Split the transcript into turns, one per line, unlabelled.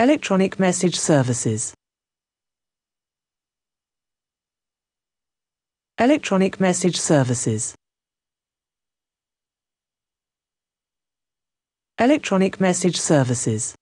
Electronic Message Services Electronic Message Services Electronic Message Services